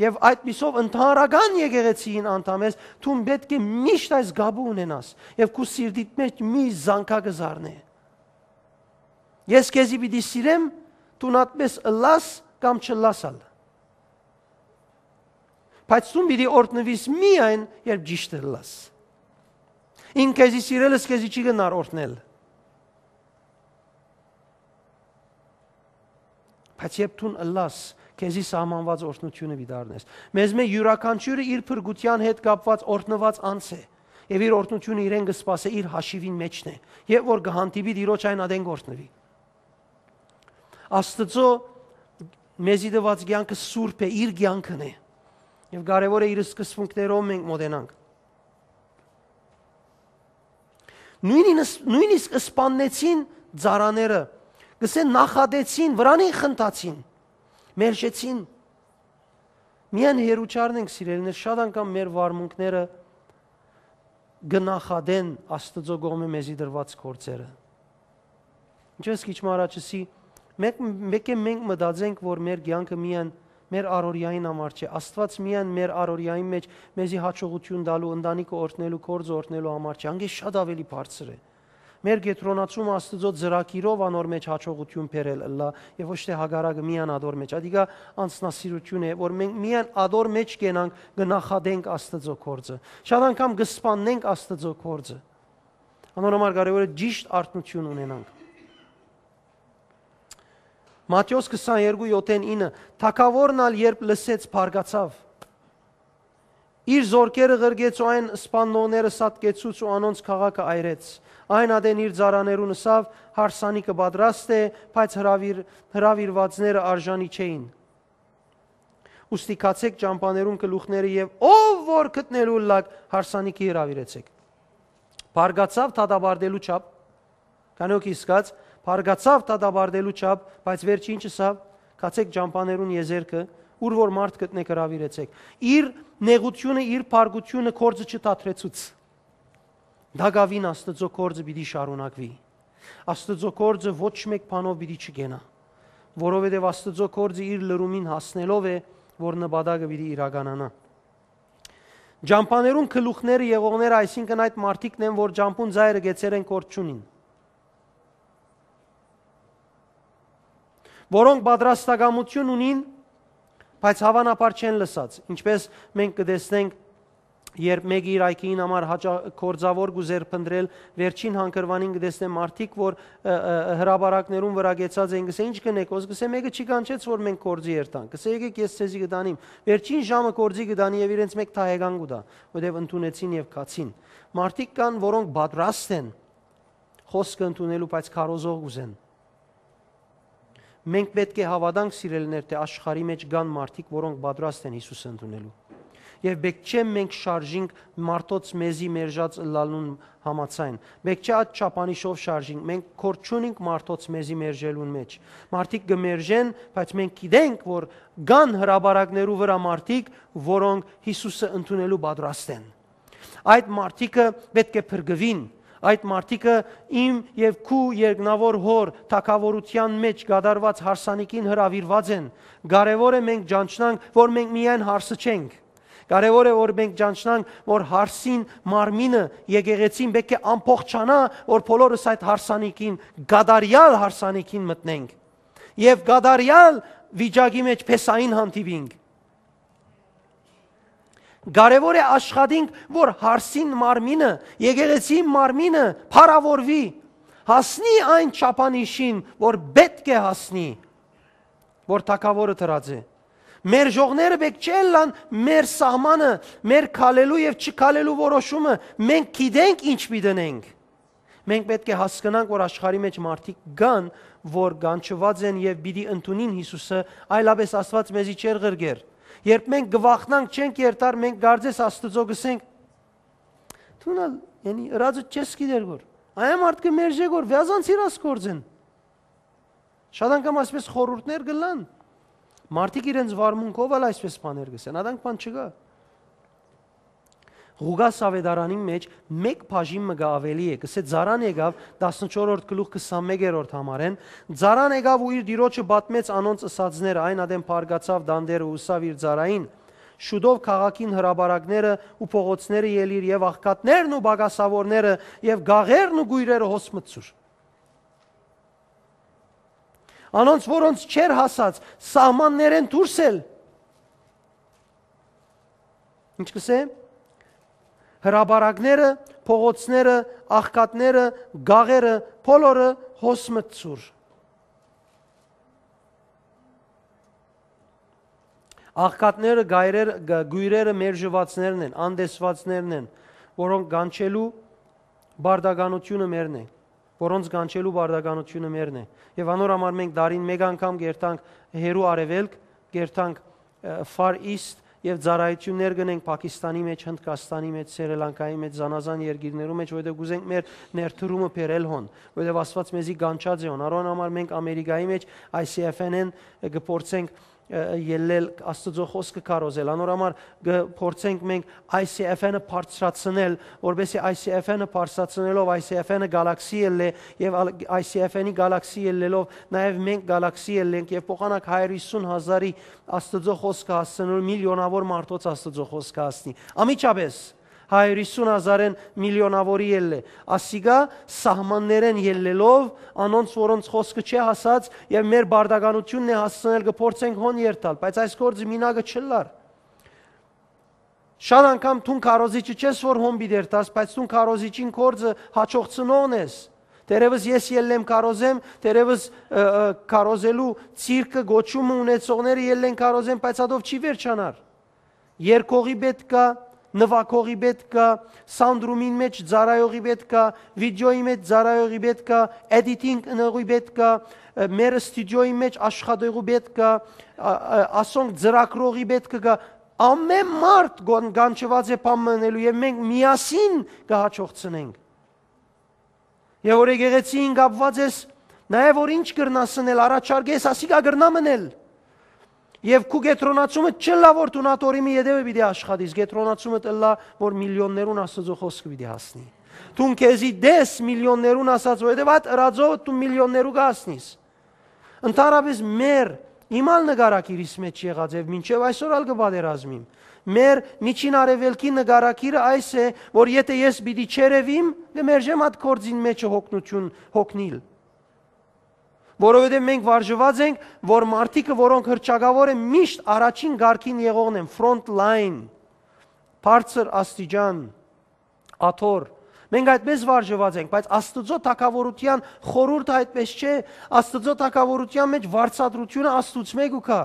Եվ այդ միսով ընդհանրական եկեղեցին անդամ ես, դու պետք է միշտ այս գաբը ունենաս։ Եվ քու սիրտիդ մեջ մի զանգակը զառնե։ Ես քեզի պիտի սիրեմ, դու նատպես լաս կամ չլասալ։ Բայց դու պիտի օրտնվես միայն, երբ ճիշտը լաս։ Ինք քեզի սիրելը քեզի չի գնար օրհնել։ Բայց երբ դու Ալլաս քեզի սահմանված օրհնությունը դիդարնես։ Մեզ մե յուրաքանչյուրը իր փրկության հետ կապված օրհնված անց է։ Եվ իր օրհնությունը իրեն կսպասե իր հաշիվին մեջն է։ Երբ որ կհանդիպի Տիրոջ այն ադեն գործնվի։ Աստծո մեզի դված ցանկը սուրբ է, իր ցանկն է։ Եվ կարևոր է իր սկսվունքներով մենք մոտենանք։ նույնիսկ նույնիսկ սպաննեցին ծառաները գսեն նախադեցին վրանին խնդացին մերժեցին միայն հերուչարն ենք սիրելիներ շատ անգամ մեր վարմունքները գնախադեն աստծո կողմի մեզի դրված գործերը ինչպես քիչ առաջ ասի մեկ մեկ է մենք մտածենք որ մեր ցանկը միայն մեր առօրյային համար չէ։ Աստված միայն մեր առօրյայի մեջ մեզի հաջողություն տալու, ընտանիքը օրհնելու, կորձ օրհնելու համար չէ, անգամ շատ ավելի բարձր է։ Մեր գետրոնացում Աստծո ծրակիրով անոր մեջ հաջողություն բերել լա, եւ ոչ թե հագարակը միան ադոր մեջ, adiga անսնասիրություն է, որ մենք միան ադոր մեջ կենանք գնահատենք Աստծո կործը։ Շատ անգամ գսպաննենք Աստծո կործը։ Անոր համար կարևոր է ճիշտ արտնություն ունենանք։ Մատթեոս 22:7-9 Թակավորն ալ երբ լսեց բարգացավ Իր զորքերը ղրգեց ու այն սպանողները սատկեցուց ու անոնց քաղաքը այրեց Այն ադեն իր ծարաներու նսավ հարսանիկը պատրաստ է բայց հրավիր հրավիրվածները արժանի չէին Ոստի կացեք ճամփաներուն գլուխները եւ ով որ գտնելու լակ հարսանիկի հրավիրեցեք Բարգացավ թադաբարդելու չափ կանոքի սկած Փարգացավ դադաբարդելու չափ, բայց վերջի ինչը սա, կացեք ճամփաներուն եզերքը, ուր որ մարդ գտնեք հravirեցեք։ Իր նեղությունը, իր փարգությունը կորձը չտատրեցուց։ Դագավին Աստծո կորձը պիտի շարունակվի։ Աստծո կորձը ոչ մեկ բանով պիտի չգենա, որովհետև Աստծո կորձը իր լրումին հասնելով է, որ նպատակը պիտի իրականանա։ Ջամփաներուն քլուխները եղողները, այսինքն այդ մարդիկն են, որ ջամփուն ծայրը գեցեր են կորչունին։ որոնք պատրաստակամություն ունին, բայց հավանաբար չեն լսած։ Ինչպես մենք կտեսնենք Երբ մեկը իր այքին համար հաջողորձավոր գուզեր փնտրել, վերջին հանգրվանին կտեսնեմ մարդիկ, որ հրաբարակներուն վրա գեցած են, գսե ինչ կնեք, ոս գսե մեկը չի կանչեց, որ մենք կորձի երթան։ Գսե եկեք ես ցեզի գտանիմ։ Վերջին ժամը կորձի գտանի եւ իրենց մեկ թահեգան գուտա, որտեւ ընդունեցին եւ կացին։ Մարդիկ կան, որոնք պատրաստ են խոսքը ընդունելու, բայց քարոզող ուզեն մենք պետք է հավատանք սիրելիներ, թե աշխարհի մեջ կան մարդիկ, որոնք պատրաստ են Հիսուսը ընդունելու։ Եվ բեք չեմ մենք շարժինք մարդոց մեզի մերժած լալուն համացայն։ Բեք չէ այդ ճապանիշով շարժինք, մենք կորչունինք մարդոց մեզի մերժելուն մեջ։ Մարդիկ կմերժեն, բայց մենք գիտենք, որ կան հրաբարակներու վրա մարդիկ, որոնք Հիսուսը ընդունելու պատրաստ են։ Այդ մարդիկը պետք է փրկվին, այդ մարդիկը իմ եւ քու երկնավոր հոր թակավորության մեջ գադարված հարսանիքին հravirված են։ Կարևոր է մենք ճանչնանք, որ մենք միայն հարսը չենք։ Կարևոր է որ մենք ճանչնանք, որ հարսին մարմինը եկեղեցին պետք է ամփոխանա, որ բոլորս այդ հարսանիքին, գադարյալ հարսանիքին մտնենք։ Եվ գադարյալ վիճակի մեջ փեսային հանդիպինք Կարևոր է աշխատենք, որ հարսին մարմինը, եկեղեցի մարմինը փառավորվի, հասնի այն ճապանիշին, որ պետք է հասնի, որ թակավորը դրած է։ Մեր ժողները պետք չէ լան մեր սահմանը, մեր քալելու եւ չքալելու որոշումը, մենք գիտենք ինչ մի դնենք։ Մենք պետք է հասկանանք, որ աշխարհի մեջ մարդիկ կան, որ գանչված են եւ պիտի ընդունին Հիսուսը, այլապես Աստված մեզի չեր ղրգեր։ Երբ մենք գվախնանք, չենք երթար, մենք գարձես Աստծո գսենք։ Թունա, յանի ռազը չես գիտեր որ։ Այո մարդը մերժե որ վязանց իրաս կործեն։ Շատ անգամ այսպես խորուրդներ գլան։ Մարդիկ իրենց վարմունքով էլ այսպես բաներ գսեն, արանք բան չկա։ Ղուգաս ավետարանի մեջ մեկ բաժին մը գավելի է, կսե Զարան եկավ 14-րդ գլուխ 21-րդ համարեն, Զարան եկավ ու իր դիրոջը բատմեց անոնց ըսածները, այն ադեմ բարգացավ դանդերը ուսավ իր Զարային, շուտով քաղաքին հրաբարակները ու փողոցները ելիր եւ աղքատներն ու բագասավորները եւ գաղերն ու գույրերը հոսմծուր։ Անոնց որոնց չեր հասած սահմաններեն դուրս էլ ինչ կսեմ հրաբարակները, փողոցները, աղքատները, գաղերը, բոլորը հոսմծուր։ Աղքատները, գայրեր, գույրերը մերժվածներն են, անդեսվածներն են, որոնք գանչելու բարդագանությունը մերն է, որոնց գանչելու բարդագանությունը մերն է։ Եվ անոր համար մենք դարին մեկ անգամ գերտանք հերու արևելք, գերտանք Far East եւ ծառայություններ գնենք Պակիստանի մեջ, Հնդկաստանի մեջ, Սրի Լանկայի մեջ, Զանազան երկիրներում մեջ, որտեղ գուզենք մեր ներդրումը բերել հոն, որտեղ Աստված մեզի գանչած է հոն։ Առոն համար մենք Ամերիկայի մեջ ICFN-ն գործենք ելնել Աստծո խոսքը կարոզել։ Անոր համար փորձենք մենք ICF-ը բարձրացնել, որովհետեւ ICF-ը բարձրացնելով ICF-ը գալաքսի ելնե եւ ICF-ի գալաքսի ելնելով նաեւ մենք գալաքսի ելնենք եւ փոխանակ 150000-ի Աստծո խոսքը հասնելու միլիոնավոր մարդոց Աստծո խոսքը հասնի։ Ամիջապես 150,000-ն միլիոնավորի ելել է։ Ասիգա սահմաններեն ելելով, անոնց որոնց խոսքը չի հասած եւ մեր բարդականությունն է հասցնել կփորձենք հոն երթալ, բայց այս գործը մինագը չլար։ Շատ անգամ թուն քարոզիչը չես որ հոմբի դերտաս, բայց թուն քարոզիչին կորձը հաճող ծնողն ես։ Տերևս ես ելեմ կարոզեմ, տերևս կարոզելու ցիրկը գոչում ունեցողները ելեն կարոզեն, բայց ադով չի վերջանար։ Երկողի պետք է նվակողի պետք կա, սանդրումին մեջ ծարայողի պետք կա, վիդեոյի մեջ ծարայողի պետք կա, էդիտինգ ընողի պետք կա, մեր ստուդիոյի մեջ աշխատողի պետք կա, ասոնք ծրագրողի պետք կա, ամեն մարդ գանչված է պամնելու եւ մենք միասին կհաջողցնենք։ Եվ որ եկեղեցին կապված ես, նաեւ որ ինչ կրնասնել, առաջարկես, ասի կա գրնա մնել։ գր եւ քու գետրոնացումը չլա որ դու նատորիմի յետևը պիտի աշխատես, գետրոնացումը տլա որ միլիոններուն աստծո խոսքը պիտի հասնի։ Դուն քեզի դես միլիոններուն ասած որ հետեւատ ըրաձով դու միլիոններու գասնես։ Ընտարապես մեր Իմալ նկարակիրիս մեջ եղած եւ մինչեւ այսօր ալ կբادرազմիմ։ Մեր միջին արևելքի նկարակիրը այս է, որ եթե ես պիտի չերևիմ, կմերժեմ այդ կորձին մեջը հոգնություն, հոգնիլ։ Որովհետև մենք վարժված ենք, որ մարդիկը, որոնք հրճակավոր են, միշտ առաջին գարկին եղողն են, front line, բարձր աստիճան, աթոր, Մենք այդպես վարժված ենք, բայց Աստծո թակավորության խորուրդը այդպես չէ, Աստծո թակավորության մեջ վարչատրությունը Աստուծո մեկ ու կա։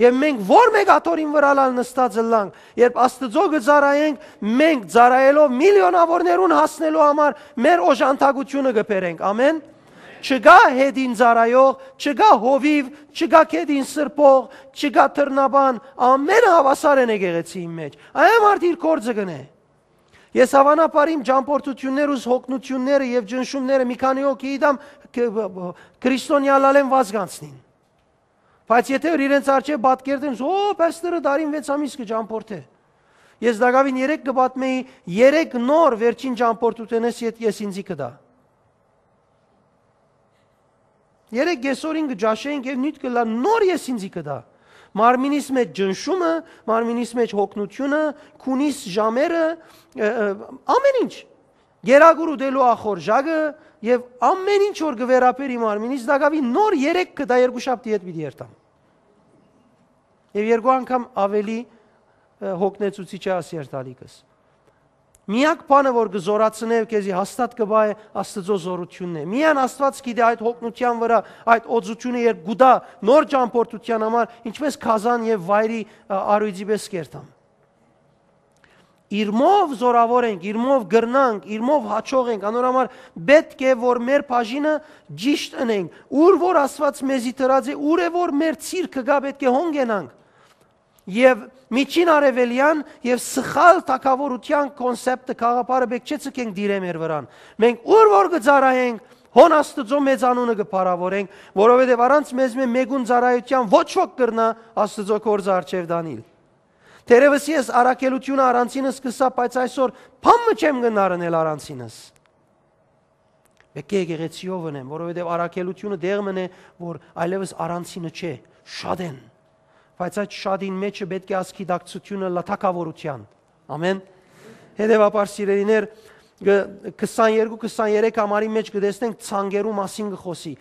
Եվ մենք ո՞ր մեկ աթորին վրա լալ նստած լանք, երբ Աստծո գծարայենք, մենք ծարայելով միլիոնավորներուն հասնելու համար մեր օժանդակությունը գբերենք։ Ամեն չգա հետին ծարայող, չգա հովիվ, չգա կետին սրբող, չգա թռնաբան, ամենը հավասար են եկեղեցիի մեջ։ Այո մարդ իր կորձը գնե։ Ես հավանաբար իմ ճամփորդություններուս հոգնությունները եւ ջնշումները մի քանի օքի իդամ քրիստոնյալալ են վազգանցնին։ Բայց եթե իրենց արջե պատկերտեն, օ, պաստորը դարին 6 ամիս կճամփորդե։ Ես դակավին 3 կպատմեի, 3 նոր վերջին ճամփորդութենես, եթե ես ինձի կդա։ երեք գեսորին կջաշեինք եւ նույն կլա նոր ես ինձի կդա մարմինիս մեջ ջնշումը մարմինիս մեջ հոգնությունը քունիս ժամերը ամեն ինչ գերագուր ուտելու ախոր ժագը եւ ամեն ինչ որ գվերապեր իմ արմինից դակավի նոր 3 կդա երկու շաբթի հետ պիտի երթամ։ Եվ երկու անգամ ավելի հոգնեցուցիչ է աս երթալիկս։ Միակ բանը, որ կզորացնե եւ քեզի հաստատ կբա է Աստծո զորությունն է։ Միան Աստված գիտի այդ հոգնության վրա, այդ օծությունը երբ գուտա նոր ճամփորդության համար, ինչպես քազան եւ վայրի արույցի պես կերտամ։ Իրմով զորավոր ենք, իրմով գրնանք, իրմով հաճող ենք, անոր համար պետք է որ մեր բաժինը ճիշտ ընենք։ Ուր որ Աստված մեզի տրած է, ուր է որ մեր ցիրկը գա պետք է հոնգենանք եւ միջին արևելյան եւ սխալ թակավորության կոնսեպտը խաղապարը բեկչեցուք ենք դիրեմ էր վրան։ Մենք ուր որ գծարայենք հոն Աստծո մեծ անունը կփարավորենք, որովհետեւ առանց մեզ մե մեգուն ծարայության ոչ ոք կրնա Աստծո կորձ արչև դանիլ։ Տերևս ես առաքելությունը առանցինս սկսա, բայց այսօր փամը չեմ գնարնել առանցինս։ Մեկ է գեղեցիով ունեմ, որովհետև առաքելությունը դեղմն է, որ այլևս առանցինը չէ, շատ են բայց այդ շատին մեջը պետք է ասքի դակցությունը լաթակավորության։ Ամեն։ Հետևաբար սիրելիներ 22-23 համարի մեջ կտեսնենք ցանգերու մասին կխոսի,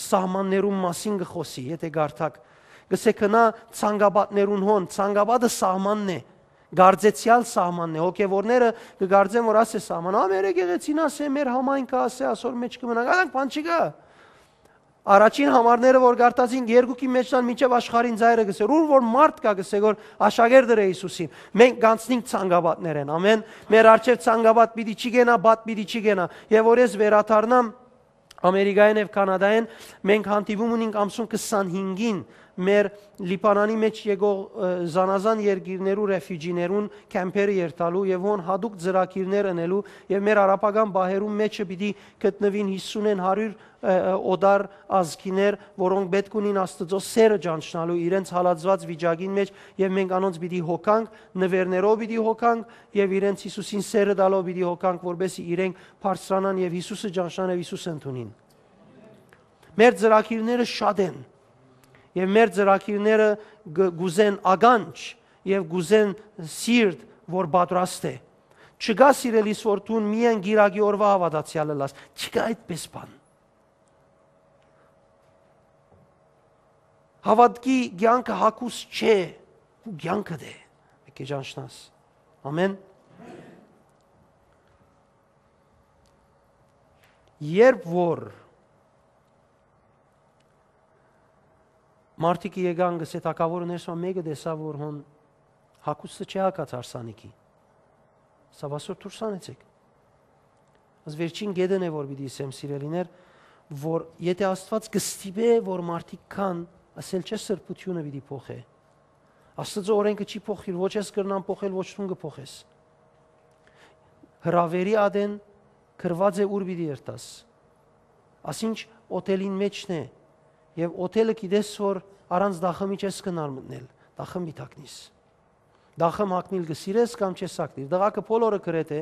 սահմաններու մասին կխոսի, եթե գարթակ։ Գսեք հնա ցանգաբատներուն հոն, ցանգաբատը սահմանն է գարձեցյալ սահմանն է հոգևորները կգարձեն որ ասե սահման ամերը գեղեցին ասե մեր համայնքը ասե ասոր մեջ կմնանք այդանք բան չի գա Առաջին համարները որ գարտացին երկուքի մեջնան միջև աշխարհին ծայրը գսեր, ուր որ մարդ կա գսե որ աշակերտը Հիսուսին։ Մենք գանցնինք ցանգաբատներ են, ամեն։ Մեր արջև ցանգաբատ պիտի չի գնա, բատ պիտի չի գնա։ Եվ որ ես վերաթարնամ Ամերիկայեն եւ Կանադայեն մենք հանդիպում ունենք ամսուն 25-ին մեր Լիբանանի մեջ եկող զանազան երկիրներու ռեֆյուջիներուն կեմպերը երթալու եւ հոն հadoop ծրակիրներ ընելու եւ մեր արաբական բահերում մեջը պիտի գտնվին 50-ն 100 օդար ազգիներ, որոնք պետք ունին Աստծո սերը ճանչնալու իրենց հալածված վիճակին մեջ եւ մենք անոնց պիտի հոգանք, նվերներով պիտի հոգանք եւ իրենց Հիսուսին սերը դալով պիտի հոգանք, որբեսի իրենք բարձրանան եւ Հիսուսը ճանչնան եւ Հիսուսը ընդունին։ Մեր ծրակիրները շատ են եւ մեր ծրակիրները գուզեն ագանջ եւ գուզեն սիրտ, որ պատրաստ է։ Չկա սիրելիս որ դուն միայն գիրագի օրվա հավատացյալը լաս։ Չկա այդպես բան։ Հավատքի ցանկը հակուս չէ, ու ցանկը դե։ Եկե ճանշնաս։ Ամեն։ Երբ որ Մարդիկը եկան գսե թակավորը ներսում մեկը դեսավ որ հոն հակուսը չի հակած արսանիքի։ Սա վասոր դուրսանեցեք։ Աս վերջին գեդն է որ պիտի ասեմ սիրելիներ, որ եթե Աստված գստիպե որ մարդիկ կան, ասել չէ սրբությունը պիտի փոխե։ Աստծո օրենքը չի փոխիր, ոչ ես կրնան փոխել, ոչ ցուն կփոխես։ Հրավերի ադեն քրված է ուր պիտի երտաս։ Ասինչ օտելին մեջն է, մեջ եւ օթելը գիտես որ առանց դախմի չես կնար մտնել դախը մի տակնիս դախը մակնիլ գսիրես կամ չես ակնիր դղակը բոլորը գրեթե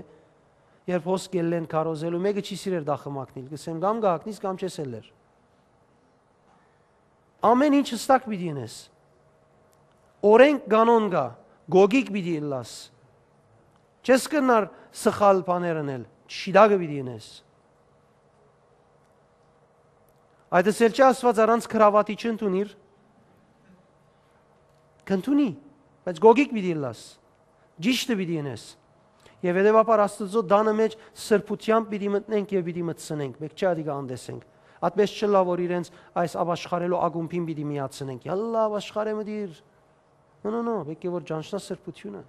երբ հոս գելեն կարոզելու մեկը չի սիրեր դախը մակնիլ գսեմ կամ գակնիս կամ չես ելեր ամեն ինչ հստակ պիտի ունես օրենք կանոն կա գոգիկ պիտի լաս չես կնար սխալ բաներ անել շիդակը պիտի ունես Այդ էս էլ չի Աստված առանց քրավատի չընդունիր։ Կընդունի, բայց գոգիկ պիտի լաս։ Ճիշտը պիտի ենես։ Եվ հետևաբար Աստծո դանը մեջ սրբությամբ պիտի մտնենք եւ պիտի մտցնենք, մեկ չի ադիգա անդեսենք։ Այդպես չլա որ իրենց այս աբաշխարելու ագումբին պիտի միացնենք։ Յալլա աբաշխարե մդիր։ Նո նո նո, պետք է որ ճանչնա սրբությունը։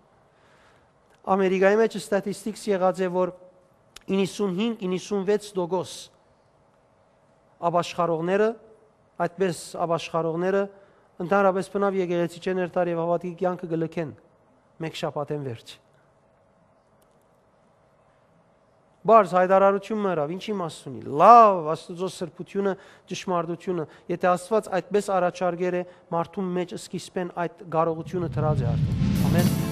Ամերիկայի մեջ ստատիստիկս եղած է որ 95-96% ապաշխարողները, այդպես ապաշխարողները ընդհանրապես բնավ եկեղեցի չեն երթար եւ հավատքի կյանքը գլքեն մեկ շաբաթեն վերջ։ Բարձ հայտարարություն մերավ, ինչի մաս ունի։ Լավ, Աստծո սրբությունը, ճշմարտությունը, եթե Աստված այդպես առաջարկեր է, մարդու մեջ սկիզբեն այդ կարողությունը դրած է արդեն։ Ամեն։